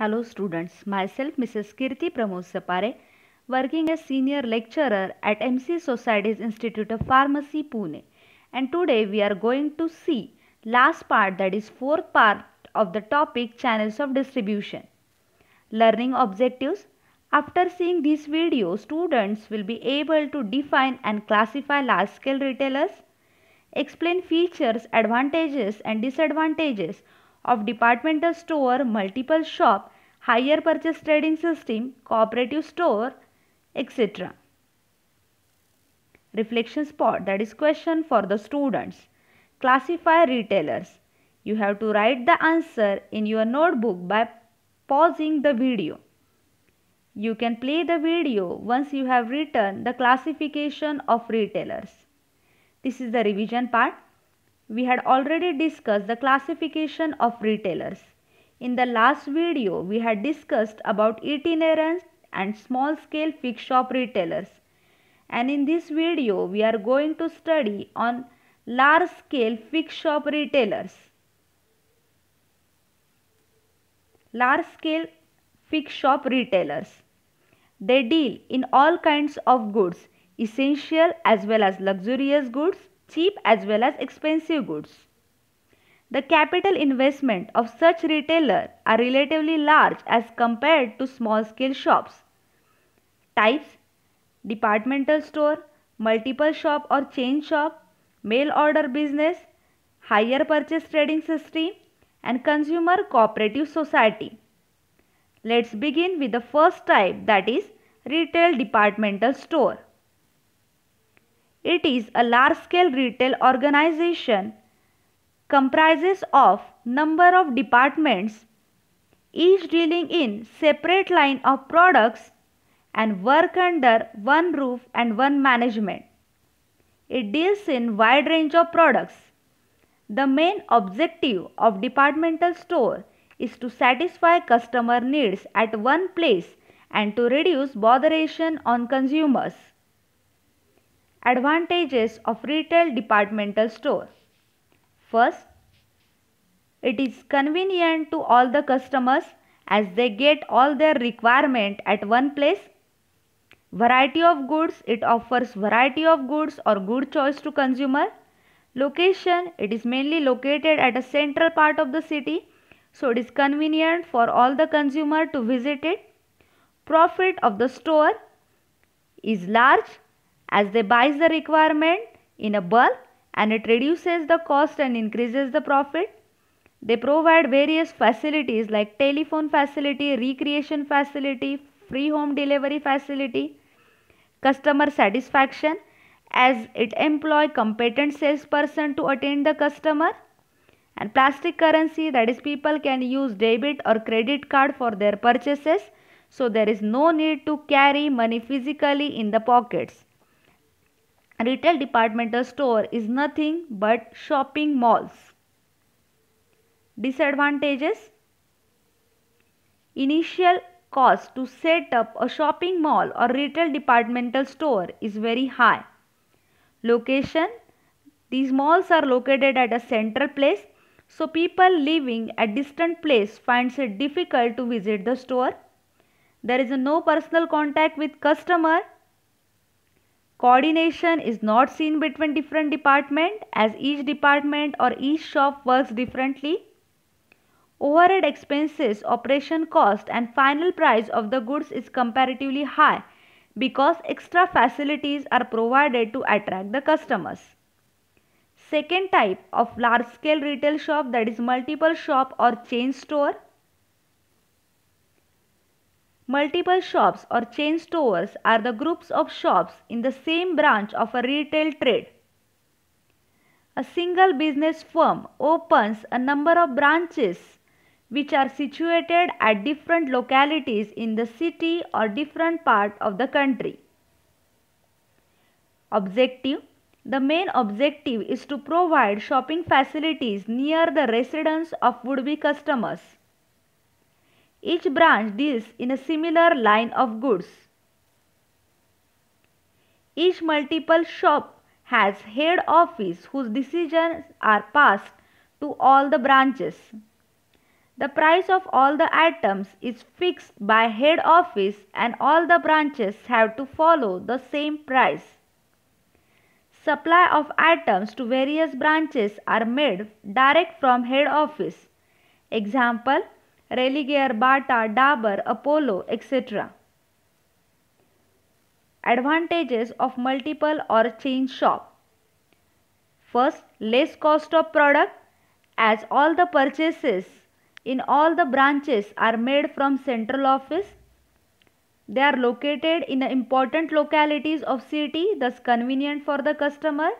Hello students, myself Mrs. Kirti Pramod Sapare, working as senior lecturer at MC Society's Institute of Pharmacy, Pune. And today we are going to see last part that is fourth part of the topic channels of distribution. Learning objectives. After seeing this video, students will be able to define and classify large-scale retailers, explain features, advantages and disadvantages of departmental store, multiple shop, higher purchase trading system, cooperative store, etc. Reflection spot that is question for the students. Classify retailers. You have to write the answer in your notebook by pausing the video. You can play the video once you have written the classification of retailers. This is the revision part we had already discussed the classification of retailers. In the last video, we had discussed about itinerant and small-scale fix shop retailers. And in this video, we are going to study on large-scale fix shop retailers. Large-scale fix shop retailers. They deal in all kinds of goods, essential as well as luxurious goods, cheap as well as expensive goods. The capital investment of such retailer are relatively large as compared to small scale shops. Types Departmental store, multiple shop or chain shop, mail order business, higher purchase trading system and consumer cooperative society. Let's begin with the first type that is retail departmental store. It is a large-scale retail organization comprises of number of departments each dealing in separate line of products and work under one roof and one management. It deals in wide range of products. The main objective of departmental store is to satisfy customer needs at one place and to reduce botheration on consumers. Advantages of retail departmental store. First, it is convenient to all the customers as they get all their requirement at one place. Variety of goods, it offers variety of goods or good choice to consumer. Location, it is mainly located at a central part of the city so it is convenient for all the consumer to visit it. Profit of the store is large as they buys the requirement in a bulk and it reduces the cost and increases the profit. They provide various facilities like telephone facility, recreation facility, free home delivery facility, customer satisfaction as it employ competent salesperson to attend the customer and plastic currency that is people can use debit or credit card for their purchases so there is no need to carry money physically in the pockets retail departmental store is nothing but shopping malls. Disadvantages Initial cost to set up a shopping mall or retail departmental store is very high. Location These malls are located at a central place so people living at distant place finds it difficult to visit the store. There is no personal contact with customer Coordination is not seen between different department as each department or each shop works differently. Overhead expenses, operation cost and final price of the goods is comparatively high because extra facilities are provided to attract the customers. Second type of large scale retail shop that is multiple shop or chain store Multiple shops or chain stores are the groups of shops in the same branch of a retail trade. A single business firm opens a number of branches which are situated at different localities in the city or different part of the country. Objective The main objective is to provide shopping facilities near the residence of would-be customers. Each branch deals in a similar line of goods. Each multiple shop has head office whose decisions are passed to all the branches. The price of all the items is fixed by head office and all the branches have to follow the same price. Supply of items to various branches are made direct from head office. Example Religare, Bata, Dabur, Apollo, etc. Advantages of multiple or chain shop. First, less cost of product as all the purchases in all the branches are made from central office. They are located in the important localities of city thus convenient for the customer.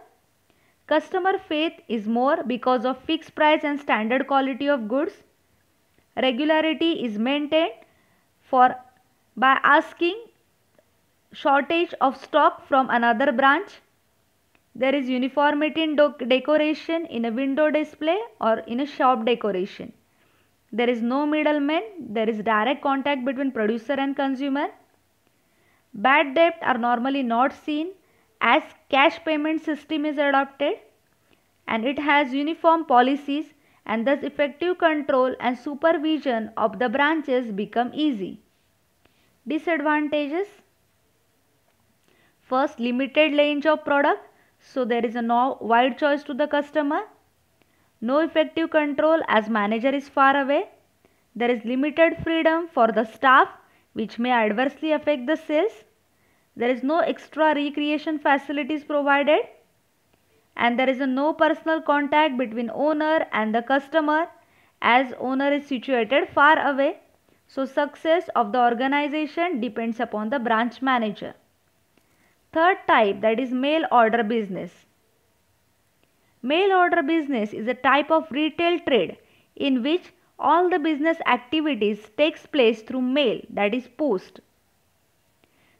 Customer faith is more because of fixed price and standard quality of goods regularity is maintained for by asking shortage of stock from another branch there is uniformity in decoration in a window display or in a shop decoration there is no middleman there is direct contact between producer and consumer bad debt are normally not seen as cash payment system is adopted and it has uniform policies and thus effective control and supervision of the branches become easy. Disadvantages First, limited range of product, so there is a no wide choice to the customer. No effective control as manager is far away. There is limited freedom for the staff which may adversely affect the sales. There is no extra recreation facilities provided and there is a no personal contact between owner and the customer as owner is situated far away. So success of the organization depends upon the branch manager. Third type that is mail order business. Mail order business is a type of retail trade in which all the business activities takes place through mail that is post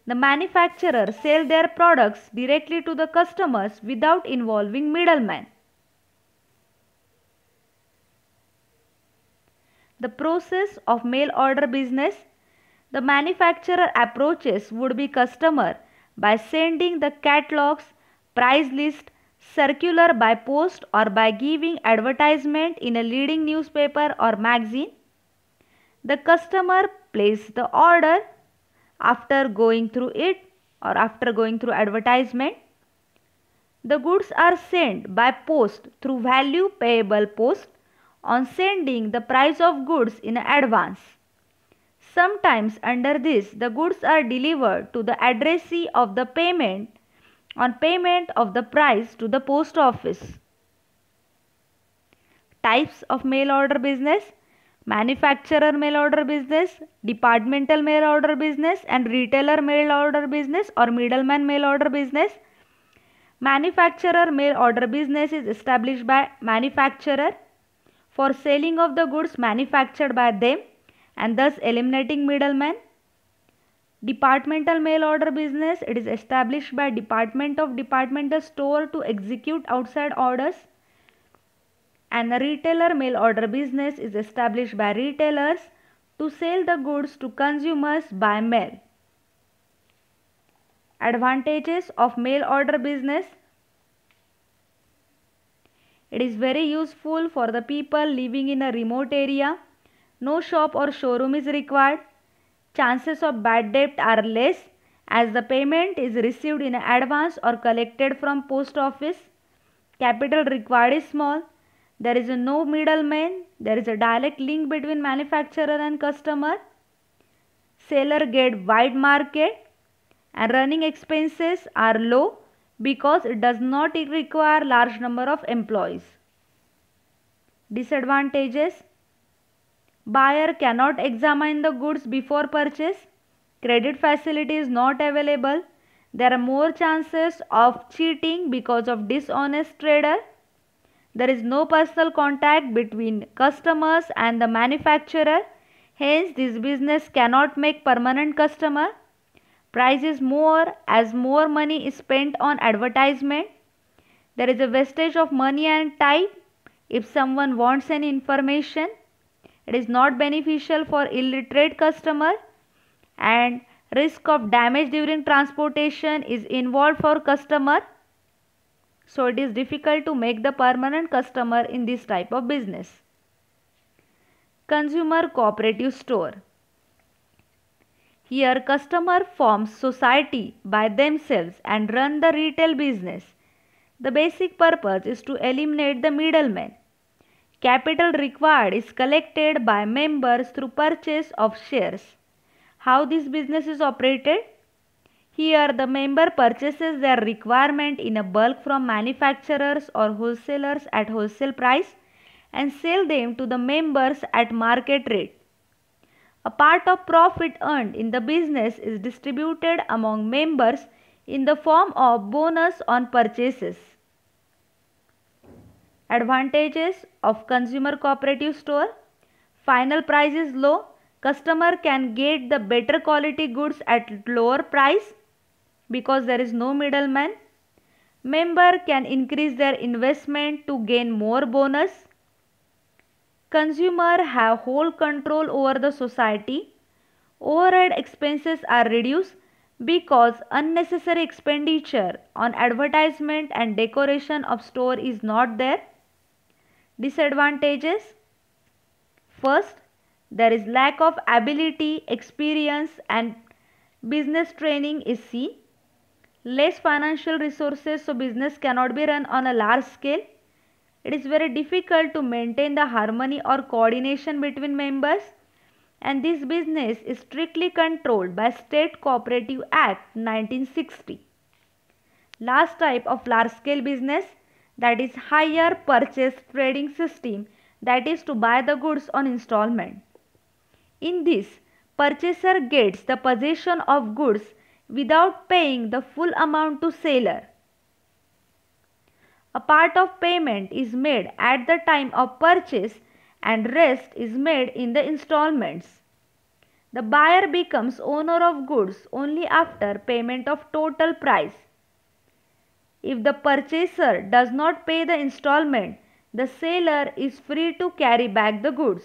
the manufacturer sell their products directly to the customers without involving middlemen. The process of mail order business the manufacturer approaches would be customer by sending the catalogs, price list, circular by post or by giving advertisement in a leading newspaper or magazine. The customer places the order after going through it or after going through advertisement. The goods are sent by post through value payable post on sending the price of goods in advance. Sometimes under this the goods are delivered to the addressee of the payment on payment of the price to the post office. Types of mail order business manufacturer mail order business, departmental mail order business and retailer mail order business or middleman mail order business. Manufacturer mail order business is established by manufacturer for selling of the goods manufactured by them and thus eliminating middlemen. Departmental mail order business, it is established by department of departmental store to execute outside orders. A retailer mail order business is established by retailers to sell the goods to consumers by mail. Advantages of mail order business It is very useful for the people living in a remote area. No shop or showroom is required. Chances of bad debt are less as the payment is received in advance or collected from post office. Capital required is small. There is no middleman. There is a direct link between manufacturer and customer. Seller get wide market and running expenses are low because it does not require large number of employees. Disadvantages Buyer cannot examine the goods before purchase. Credit facility is not available. There are more chances of cheating because of dishonest trader. There is no personal contact between customers and the manufacturer. Hence, this business cannot make permanent customer. Prices more as more money is spent on advertisement. There is a wastage of money and time if someone wants any information. It is not beneficial for illiterate customer and risk of damage during transportation is involved for customer. So it is difficult to make the permanent customer in this type of business. Consumer Cooperative Store Here customer forms society by themselves and run the retail business. The basic purpose is to eliminate the middleman. Capital required is collected by members through purchase of shares. How this business is operated? Here the member purchases their requirement in a bulk from manufacturers or wholesalers at wholesale price and sell them to the members at market rate. A part of profit earned in the business is distributed among members in the form of bonus on purchases. Advantages of consumer cooperative store. Final price is low. Customer can get the better quality goods at lower price because there is no middleman. Member can increase their investment to gain more bonus. Consumer have whole control over the society. Overhead expenses are reduced because unnecessary expenditure on advertisement and decoration of store is not there. Disadvantages First, there is lack of ability, experience and business training is seen less financial resources so business cannot be run on a large scale it is very difficult to maintain the harmony or coordination between members and this business is strictly controlled by state cooperative act 1960 last type of large scale business that is higher purchase trading system that is to buy the goods on installment in this purchaser gets the possession of goods without paying the full amount to seller. A part of payment is made at the time of purchase and rest is made in the installments. The buyer becomes owner of goods only after payment of total price. If the purchaser does not pay the installment, the seller is free to carry back the goods.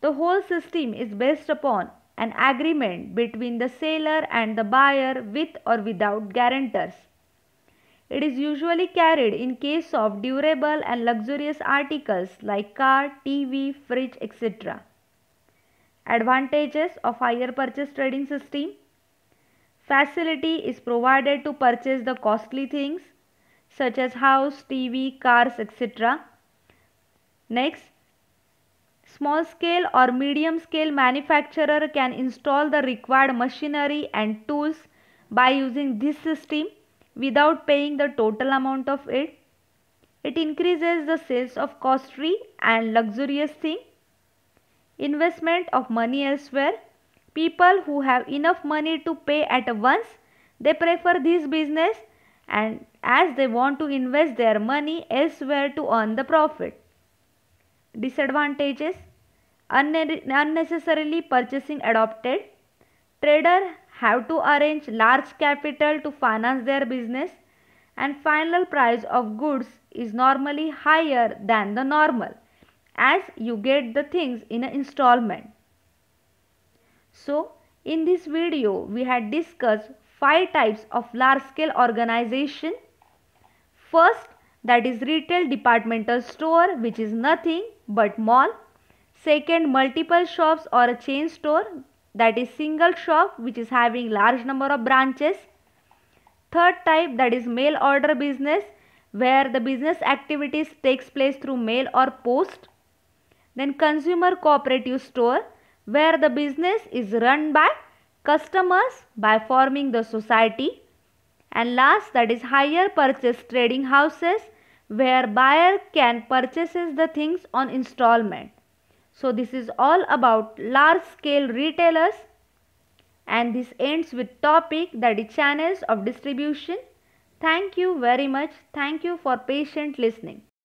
The whole system is based upon an agreement between the seller and the buyer with or without guarantors. It is usually carried in case of durable and luxurious articles like car, TV, fridge, etc. Advantages of higher purchase trading system Facility is provided to purchase the costly things such as house, TV, cars, etc. Next, Small scale or medium scale manufacturer can install the required machinery and tools by using this system without paying the total amount of it. It increases the sales of costly and luxurious thing. Investment of money elsewhere. People who have enough money to pay at once, they prefer this business and as they want to invest their money elsewhere to earn the profit. Disadvantages Unnecessarily purchasing adopted. Trader have to arrange large capital to finance their business and final price of goods is normally higher than the normal as you get the things in an installment. So, in this video we had discussed 5 types of large scale organization. First that is retail departmental store which is nothing but mall. Second multiple shops or a chain store that is single shop which is having large number of branches. Third type that is mail order business where the business activities takes place through mail or post. Then consumer cooperative store where the business is run by customers by forming the society and last that is higher purchase trading houses where buyer can purchases the things on installment so this is all about large scale retailers and this ends with topic that is channels of distribution thank you very much thank you for patient listening